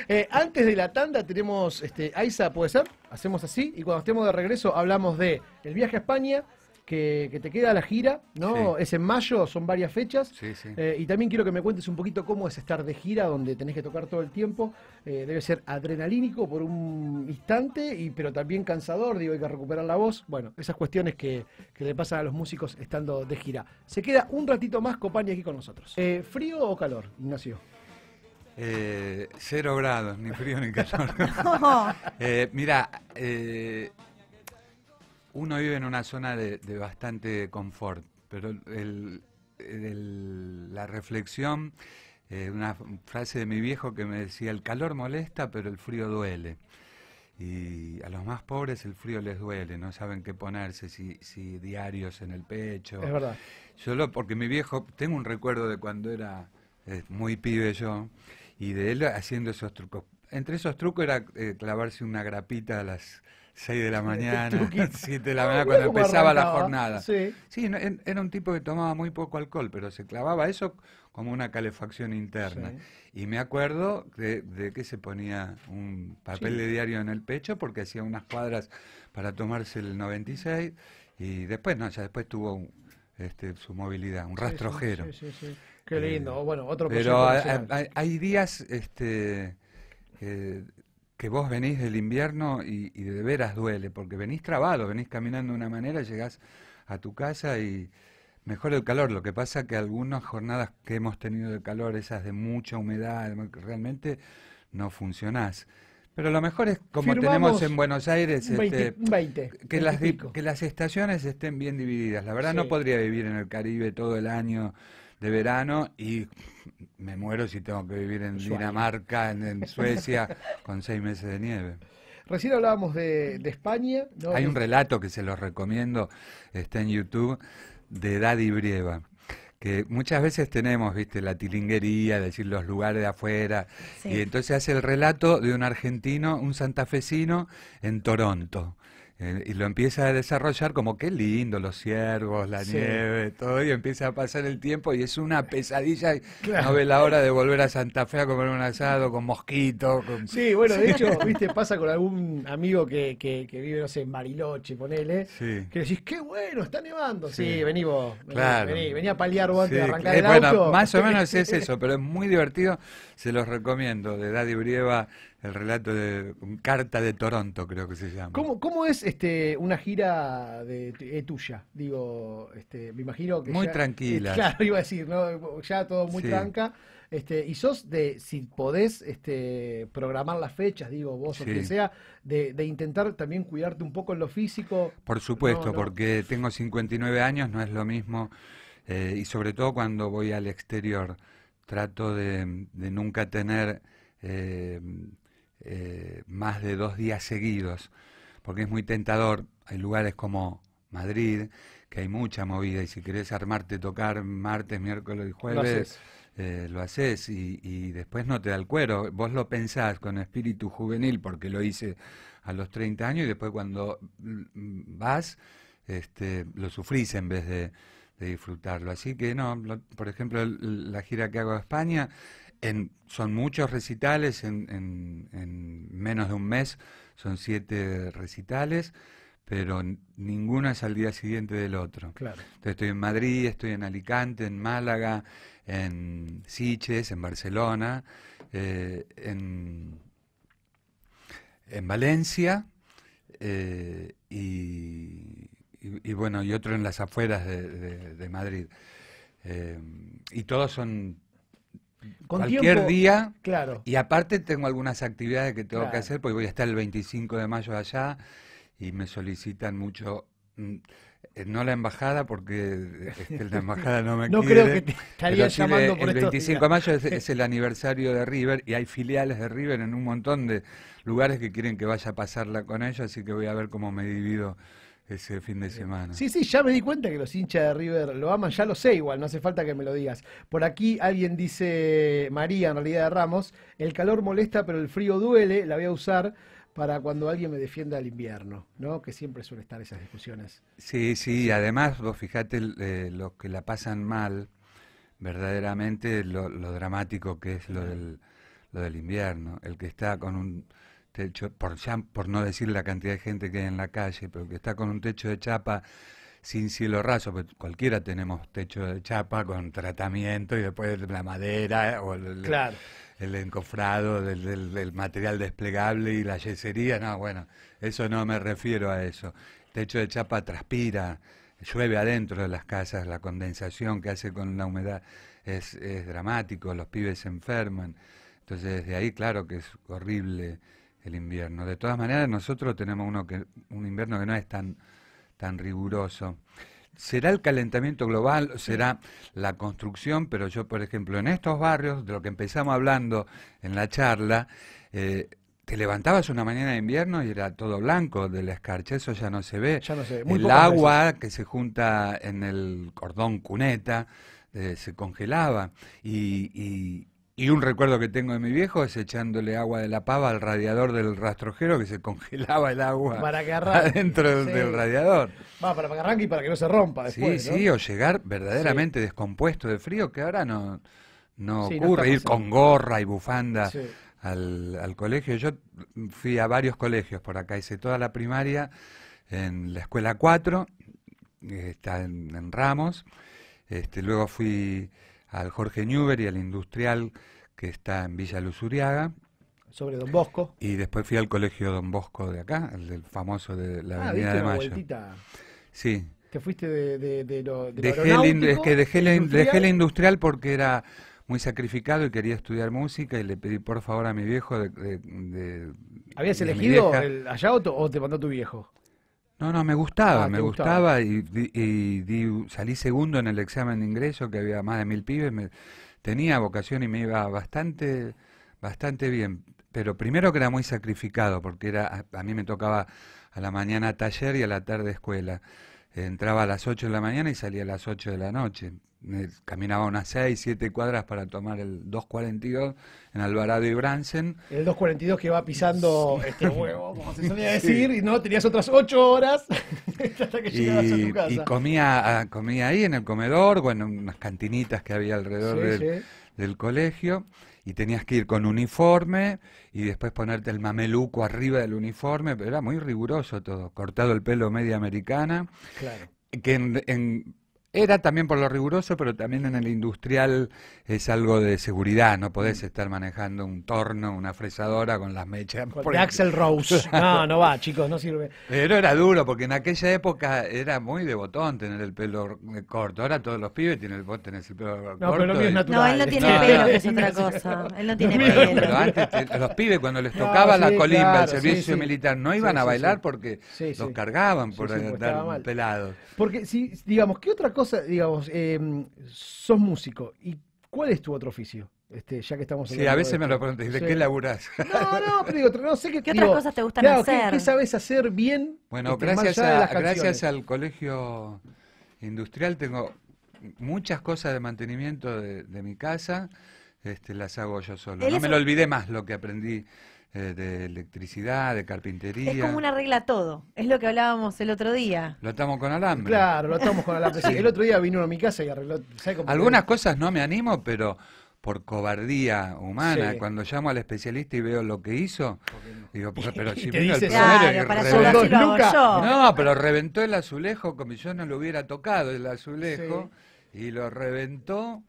Eh, antes de la tanda tenemos, este, Aiza, ¿puede ser? Hacemos así y cuando estemos de regreso hablamos de el viaje a España, que, te queda la gira, ¿no? Es en mayo, son varias fechas. Sí, sí. Eh, y también quiero que me cuentes un poquito cómo es estar de gira, donde tenés que tocar todo el tiempo. Eh, debe ser adrenalínico por un instante, y, pero también cansador, digo, hay que recuperar la voz. Bueno, esas cuestiones que, le pasan a los músicos estando de gira. Se queda un ratito más Copani aquí con nosotros. Eh, ¿Frío o calor, Ignacio? cero grados, ni frío ni calor. mira, eh, uno vive en una zona de, bastante confort, pero la reflexión, eh, una frase de mi viejo que me decía, el calor molesta, pero el frío duele. Y a los más pobres el frío les duele, no saben qué ponerse, si, diarios en el pecho. Es verdad. Solo porque mi viejo, tengo un recuerdo de cuando era eh, muy pibe yo, y de él haciendo esos trucos. Entre esos trucos era eh, clavarse una grapita a las 6 de la mañana, 7 de la mañana, cuando empezaba la jornada. Sí, era un tipo que tomaba muy poco alcohol, pero se clavaba eso como una calefacción interna. Y me acuerdo de, que se ponía un papel de diario en el pecho porque hacía unas cuadras para tomarse el 96 y después, no, ya después tuvo este, su movilidad, un rastrojero. Sí, sí, Qué lindo, eh, bueno, otro Pero hay, días este, que vos venís del invierno y, de veras duele, porque venís trabado, venís caminando de una manera, llegás a tu casa y mejor el calor. Lo que pasa que algunas jornadas que hemos tenido de calor, esas de mucha humedad, realmente no funcionás. Pero lo mejor es, como tenemos en Buenos Aires, este, que, las, que las estaciones estén bien divididas. La verdad no podría vivir en el Caribe todo el año de verano y me muero si tengo que vivir en Dinamarca, en, Suecia, con seis meses de nieve. Recién hablábamos de, España. Hay un relato que se los recomiendo, está en YouTube, de Daddy Brieva que muchas veces tenemos, viste, la tilinguería, decir los lugares de afuera, y entonces hace el relato de un argentino, un santafesino en Toronto, eh, y lo empieza a desarrollar como qué lindo los ciervos, la nieve, todo, y empieza a pasar el tiempo y es una pesadilla. No ve la hora de volver a Santa Fe a comer un asado con mosquitos. Sí, bueno, de hecho, viste, pasa con algún amigo que, que, vive, no sé, en Mariloche, ponele, que decís, qué bueno, está nevando. Sí, vení vos, vení, a paliar vos antes de arrancar eh, Más o menos es eso, pero es muy divertido, se los recomiendo, de Daddy Brieva el relato de Carta de Toronto, creo que se llama. ¿Cómo, es este una gira de, eh, tuya? Digo, este, me imagino que muy tranquila. Eh, claro, iba a decir, ¿no? ya todo muy tranca. Este, y sos de, si podés este, programar las fechas, digo vos o que sea, de, intentar también cuidarte un poco en lo físico. Por supuesto, porque tengo 59 años, no es lo mismo, eh, y sobre todo cuando voy al exterior, trato de, nunca tener... Eh, eh, más de dos días seguidos, porque es muy tentador. Hay lugares como Madrid, que hay mucha movida, y si querés armarte, tocar martes, miércoles y jueves, eh, lo haces, y, y, después no te da el cuero. Vos lo pensás con espíritu juvenil, porque lo hice a los 30 años, y después cuando mm, vas, este, lo sufrís en vez de, disfrutarlo. Así que no, por ejemplo, la gira que hago a España son muchos recitales en, menos de un mes, son siete recitales, pero ninguno es al día siguiente del otro. Claro. estoy en Madrid, estoy en Alicante, en Málaga, en Siches, en Barcelona, eh, en, Valencia eh, y, bueno, y otro en las afueras de, Madrid. Eh, y todos son cualquier día. Claro. Y aparte tengo algunas actividades que tengo que hacer, porque voy a estar el 25 de mayo allá y me solicitan mucho. Mm, eh, no la embajada, porque este, la embajada no me no quiere. creo que El 25 de mayo es, es, el aniversario de River y hay filiales de River en un montón de lugares que quieren que vaya a pasarla con ellos, así que voy a ver cómo me divido ese fin de semana. Sí, sí, ya me di cuenta que los hinchas de River lo aman, ya lo sé igual, no hace falta que me lo digas. Por aquí alguien dice, María, en realidad de Ramos, el calor molesta pero el frío duele, la voy a usar para cuando alguien me defienda el invierno, ¿no? Que siempre suelen estar esas discusiones. Sí, sí, además vos fijate eh, los que la pasan mal, verdaderamente lo, lo dramático que es lo lo del invierno, el que está con un por, no decir la cantidad de gente que hay en la calle, pero que está con un techo de chapa sin cielo raso, pues cualquiera tenemos techo de chapa con tratamiento y después la madera o el, el encofrado del, material desplegable y la yesería, no, bueno, eso no me refiero a eso. Techo de chapa transpira, llueve adentro de las casas, la condensación que hace con la humedad es, es dramático, los pibes se enferman, entonces desde ahí claro que es horrible el invierno. De todas maneras, nosotros tenemos uno que, un invierno que no es tan, tan riguroso. ¿Será el calentamiento global? ¿Será la construcción? Pero yo, por ejemplo, en estos barrios, de lo que empezamos hablando en la charla, eh, te levantabas una mañana de invierno y era todo blanco de la escarcha, eso ya no se ve. Ya el agua que se junta en el cordón cuneta eh, se congelaba y, y un recuerdo que tengo de mi viejo es echándole agua de la pava al radiador del rastrojero que se congelaba el agua para que adentro del, radiador. Va, para que arranque y para que no se rompa después, Sí, o llegar verdaderamente descompuesto de frío, que ahora no, no ocurre. Ir con gorra y bufanda al, colegio. Yo fui a varios colegios por acá, hice toda la primaria en la escuela 4, está en, en Ramos. Este, luego fui al Jorge Newber y al industrial que está en Villa Luzuriaga. Sobre Don Bosco. Y después fui al colegio Don Bosco de acá, el del famoso de la ah, Avenida de Mayo. Sí. ¿Te fuiste de, de, de lo, de Es que dejé, la, dejé la industrial porque era muy sacrificado y quería estudiar música y le pedí por favor a mi viejo de... ¿Habías elegido el o te mandó tu viejo? No, no, me gustaba, ah, me gustaba, y, salí segundo en el examen de ingreso, que había más de mil pibes, me, tenía vocación y me iba bastante, bastante bien. Pero primero que era muy sacrificado, porque era, a, a mí me tocaba a la mañana taller y a la tarde escuela. Entraba a las 8 de la mañana y salía a las 8 de la noche caminaba unas 6, 7 cuadras para tomar el 242 en Alvarado y Bransen. El 242 que va pisando este huevo, como se solía decir, y no, tenías otras 8 horas hasta que llegabas a tu casa. Y comía, ah, comía ahí en el comedor, bueno, unas cantinitas que había alrededor del, colegio y tenías que ir con uniforme y después ponerte el mameluco arriba del uniforme, pero era muy riguroso todo, cortado el pelo media americana. Claro. Que en era también por lo riguroso, pero también en el industrial es algo de seguridad. No podés mm. estar manejando un torno, una fresadora con las mechas. por Axel Rose. No, no va, chicos, no sirve. Pero era duro, porque en aquella época era muy de botón tener el pelo eh, corto. Ahora todos los pibes tienen el, botón el pelo corto. No, pero es natural. él no tiene pelo, que es otra cosa. Él no tiene pelo. Pero antes, los pibes, cuando les tocaba la colimba, el servicio militar, no iban a bailar porque los cargaban por estar pelados. Porque, si, digamos, ¿qué otra cosa? Eh, digamos, em, sos músico, ¿y cuál es tu otro oficio? Este, ya que estamos Sí, a veces me lo preguntas, ¿de qué laburás? No, no, pero digo, no sé qué. ¿Qué otras cosas te gustan hacer? ¿qué, sabes hacer bien? Bueno, este, gracias, gracias al colegio industrial tengo muchas cosas de mantenimiento de, mi casa, este, las hago yo solo. No me lo olvidé más lo que aprendí eh, de electricidad, de carpintería. Es como una regla todo, es lo que hablábamos el otro día. Lo estamos con alambre. Claro, lo estamos con alambre. el otro día vino uno a mi casa y arregló. Algunas cosas no me animo, pero por cobardía humana, cuando llamo al especialista y veo lo que hizo, digo, pero si vino el para reventó, lo No, pero reventó el azulejo como si yo no lo hubiera tocado el azulejo y lo reventó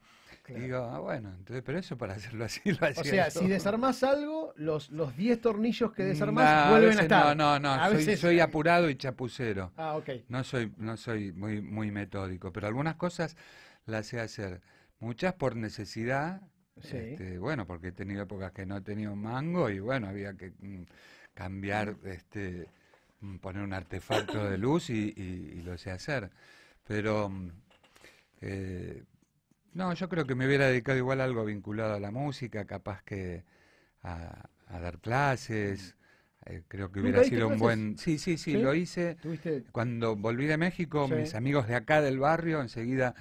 digo, ah, bueno, entonces, pero eso para hacerlo así lo hacía. O sea, si desarmás algo, los 10 tornillos que desarmás vuelven a, estar. No, no, no, soy, soy, eh, apurado y chapucero. Ah, ok. No soy, no soy muy, muy metódico, pero algunas cosas las sé hacer. Muchas por necesidad, este, bueno, porque he tenido épocas que no he tenido mango y bueno, había que mm, cambiar, este, mm, poner un artefacto de luz y, lo sé hacer. Pero... Mm, eh, no, yo creo que me hubiera dedicado igual a algo vinculado a la música, capaz que a, dar clases. Eh, creo que hubiera sido un buen... Sí, sí, sí, lo hice. Cuando volví de México, mis amigos de acá del barrio enseguida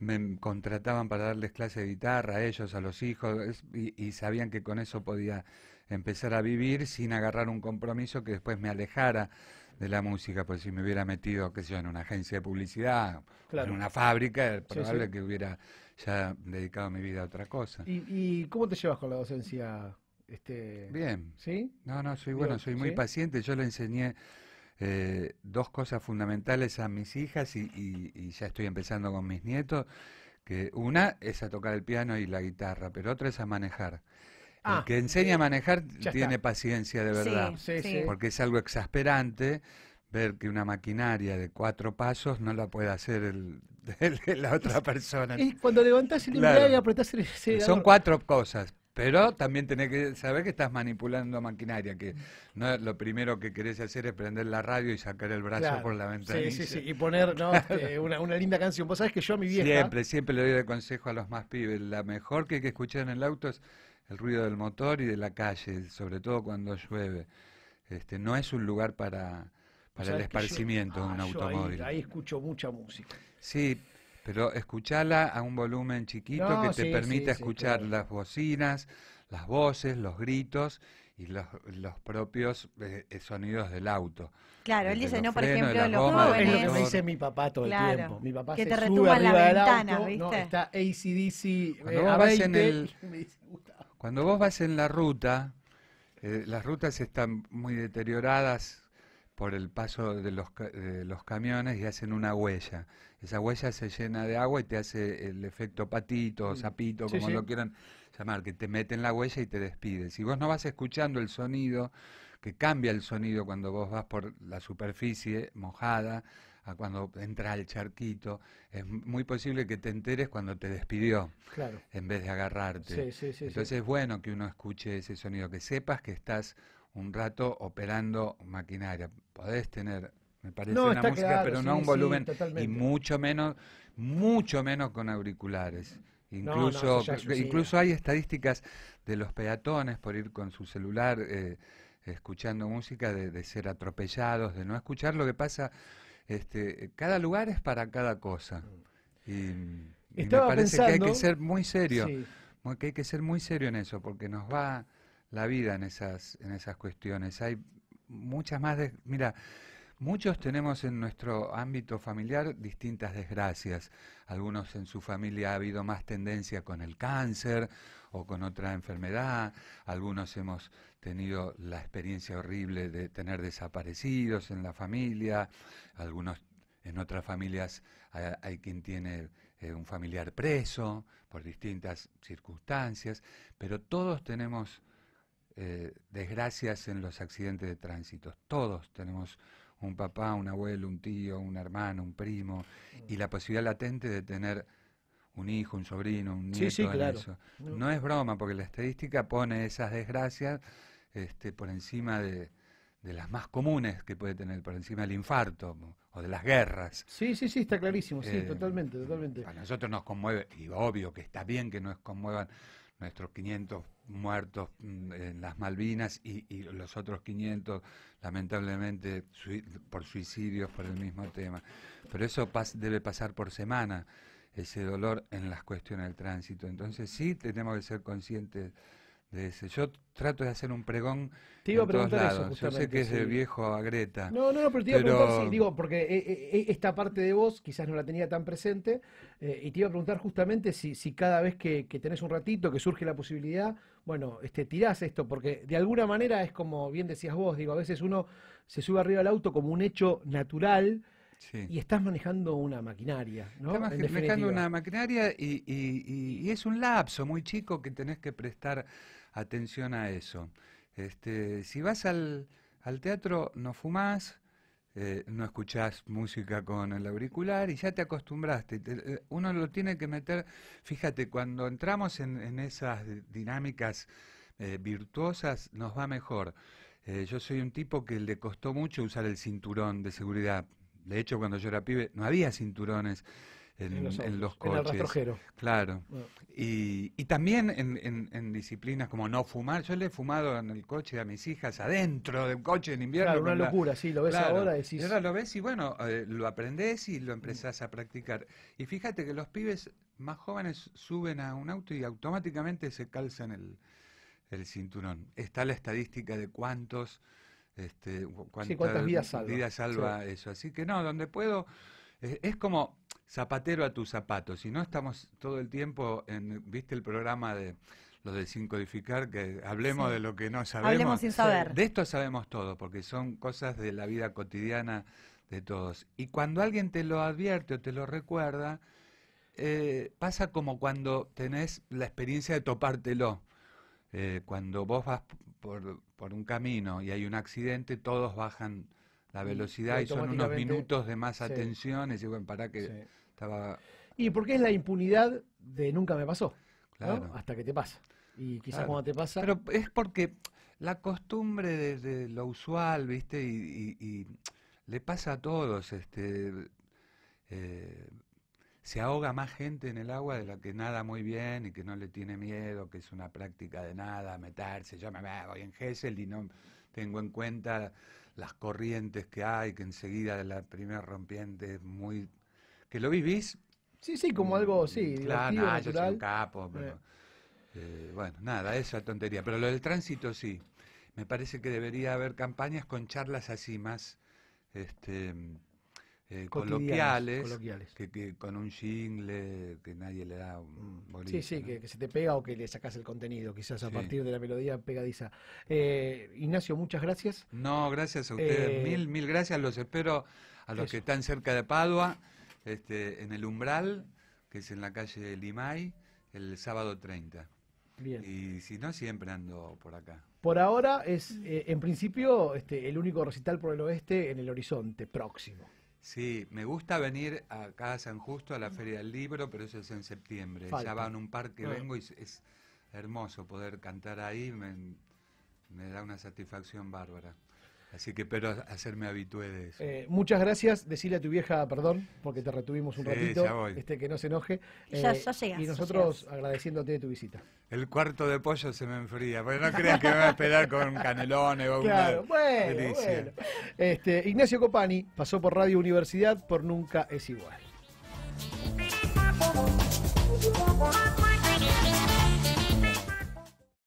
me contrataban para darles clases de guitarra a ellos, a los hijos, y, sabían que con eso podía empezar a vivir sin agarrar un compromiso que después me alejara de la música, pues si me hubiera metido, qué sé yo, en una agencia de publicidad, en una fábrica, es probable que hubiera ya dedicado mi vida a otra cosa. ¿Y, cómo te llevas con la docencia? Este... Bien. ¿Sí? No, no, soy bueno, soy muy paciente. Yo le enseñé eh, dos cosas fundamentales a mis hijas y, ya estoy empezando con mis nietos que una es a tocar el piano y la guitarra, pero otra es a manejar. el ah, que enseña a eh, manejar tiene paciencia de verdad, porque es algo exasperante ver que una maquinaria de cuatro pasos no la puede hacer la otra persona. Y cuando levantás el claro. y apretás el Son cuatro cosas, pero también tenés que saber que estás manipulando maquinaria, que no lo primero que querés hacer es prender la radio y sacar el brazo por la ventana. Sí, sí, sí, y poner este, una, linda canción. Vos sabés que yo a mi vieja... Siempre, siempre le doy de consejo a los más pibes, la mejor que hay que escuchar en el auto es el ruido del motor y de la calle, sobre todo cuando llueve. Este, no es un lugar para para el esparcimiento de ah, un automóvil. Ahí, escucho mucha música. Sí, pero escuchala a un volumen chiquito que te permita escuchar las bocinas, las voces, los gritos y los, propios eh, sonidos del auto. Claro, él dice, no, por ejemplo, los lo que me dice mi papá todo el tiempo. Mi papá que se te sube arriba la ventana, ¿viste? está ACDC cuando, eh, vos vas en cuando vos vas en la ruta, eh, las rutas están muy deterioradas por el paso de los, los camiones y hacen una huella. Esa huella se llena de agua y te hace el efecto patito, sapito, mm. como lo quieran llamar, que te meten la huella y te despides. Si vos no vas escuchando el sonido, que cambia el sonido cuando vos vas por la superficie mojada, a cuando entra el charquito, es muy posible que te enteres cuando te despidió, claro. en vez de agarrarte. Entonces es bueno que uno escuche ese sonido, que sepas que estás un rato operando maquinaria. Podés tener, me parece, una música, pero no un volumen, y mucho menos, mucho menos con auriculares. Incluso, incluso hay estadísticas de los peatones por ir con su celular eh, escuchando música, de, ser atropellados, de no escuchar lo que pasa. Este, cada lugar es para cada cosa. Y, me parece que hay que ser muy serio, que hay que ser muy serio en eso, porque nos va la vida en esas, en esas cuestiones. Hay muchas más... mira, Muchos tenemos en nuestro ámbito familiar distintas desgracias. Algunos en su familia ha habido más tendencia con el cáncer o con otra enfermedad. Algunos hemos tenido la experiencia horrible de tener desaparecidos en la familia. Algunos en otras familias hay, quien tiene eh, un familiar preso por distintas circunstancias. Pero todos tenemos eh, desgracias en los accidentes de tránsito. Todos tenemos un papá, un abuelo, un tío, un hermano, un primo, y la posibilidad latente de tener un hijo, un sobrino, un nieto. Sí, No es broma, porque la estadística pone esas desgracias este, por encima de, las más comunes que puede tener, por encima del infarto o de las guerras. Sí, sí, sí, está clarísimo, sí, eh, totalmente, totalmente. A nosotros nos conmueve, y obvio que está bien que nos conmuevan nuestros 500 muertos mm, en las Malvinas y, los otros 500 lamentablemente por suicidios por el mismo tema. Pero eso debe pasar por semana, ese dolor en las cuestiones del tránsito. Entonces sí tenemos que ser conscientes yo trato de hacer un pregón te iba a preguntar todos lados. Eso, Yo sé que es el viejo No, no, no, pero te iba a preguntar, sí, digo, porque eh, eh, eh, esta parte de vos quizás no la tenía tan presente, y te iba a preguntar justamente si, cada vez que, tenés un ratito, que surge la posibilidad, bueno, este, tirás esto, porque de alguna manera es como bien decías vos, digo, a veces uno se sube arriba del auto como un hecho natural, Y estás manejando una maquinaria, Estás manejando una maquinaria y, es un lapso muy chico que tenés que prestar atención a eso. Este, si vas al, teatro, no fumás, eh, no escuchás música con el auricular y ya te acostumbraste. Eh, uno lo tiene que meter, fíjate, cuando entramos en, esas dinámicas eh, virtuosas, nos va mejor. yo soy un tipo que le costó mucho usar el cinturón de seguridad. De hecho, cuando yo era pibe, no había cinturones en, los, coches. claro. Ah. Y, y, también en, disciplinas como no fumar. Yo le he fumado en el coche a mis hijas adentro del coche en invierno. Claro, una locura, sí, lo ves ahora. Decís... ahora lo ves y bueno, eh, lo aprendés y lo empezás a practicar. Y fíjate que los pibes más jóvenes suben a un auto y automáticamente se calzan el, el cinturón. Está la estadística de cuántos, este, cuántas, vidas salva, eso. Así que no, donde puedo es como zapatero a tus zapatos. Si no estamos todo el tiempo en, viste el programa de los de Sin Codificar, que hablemos de lo que no sabemos. Hablemos sin saber. De esto sabemos todo, porque son cosas de la vida cotidiana de todos. Y cuando alguien te lo advierte o te lo recuerda, eh, pasa como cuando tenés la experiencia de topártelo. Eh, cuando vos vas por un camino y hay un accidente, todos bajan la velocidad y son unos minutos de más atención. Y bueno, para que estaba. Y porque es la impunidad de nunca me pasó. Claro. Hasta que te pasa. Y quizás cuando te pasa. Pero es porque la costumbre de, lo usual, ¿viste? Y, le pasa a todos. este eh, Se ahoga más gente en el agua de la que nada muy bien y que no le tiene miedo, que es una práctica de nada, meterse. Yo me voy en Gesell y no tengo en cuenta las corrientes que hay, que enseguida de la primera rompiente es muy... que lo vivís. Sí, sí, como algo, sí, mm, claro, yo soy capo, eh. pero... Eh, bueno, nada, esa tontería. Pero lo del tránsito sí. Me parece que debería haber campañas con charlas así más... Este, eh, coloquiales, Que, con un jingle que nadie le da un mm. Sí, sí, que, se te pega o que le sacas el contenido, quizás a partir de la melodía pegadiza. Eh, Ignacio, muchas gracias. No, gracias a ustedes. Eh, mil, mil gracias. Los espero a los que están cerca de Padua, este, en el umbral, que es en la calle Limay, el sábado 30. Bien. Y si no, siempre ando por acá. Por ahora es, en principio, este, el único recital por el oeste en el horizonte próximo. Sí, me gusta venir acá a San Justo a la Feria del Libro, pero eso es en septiembre. Ya va en un parque, ah. vengo y es hermoso poder cantar ahí, me da una satisfacción bárbara. Así que espero hacerme habitué de eso. Eh, muchas gracias. Decirle a tu vieja perdón, porque te retuvimos un ratito. Ya voy. Este, que no se enoje. Eh, ya, llegas, y nosotros agradeciéndote de tu visita. El cuarto de pollo se me enfría, porque no crean que me voy a esperar con canelones o bueno, Bueno. Este, Ignacio Copani pasó por Radio Universidad por Nunca es Igual.